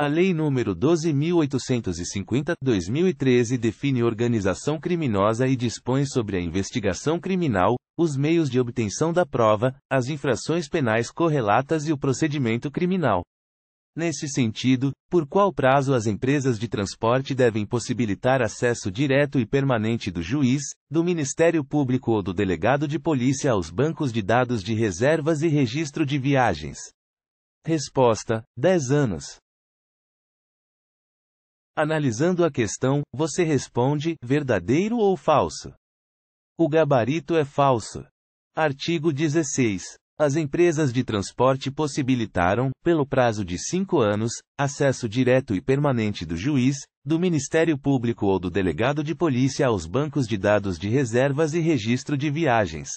A Lei nº 12.850-2013 define organização criminosa e dispõe sobre a investigação criminal, os meios de obtenção da prova, as infrações penais correlatas e o procedimento criminal. Nesse sentido, por qual prazo as empresas de transporte devem possibilitar acesso direto e permanente do juiz, do Ministério Público ou do delegado de polícia aos bancos de dados de reservas e registro de viagens? Resposta: 10 anos. Analisando a questão, você responde: verdadeiro ou falso? O gabarito é falso. Artigo 16. As empresas de transporte possibilitaram, pelo prazo de cinco anos, acesso direto e permanente do juiz, do Ministério Público ou do delegado de polícia aos bancos de dados de reservas e registro de viagens.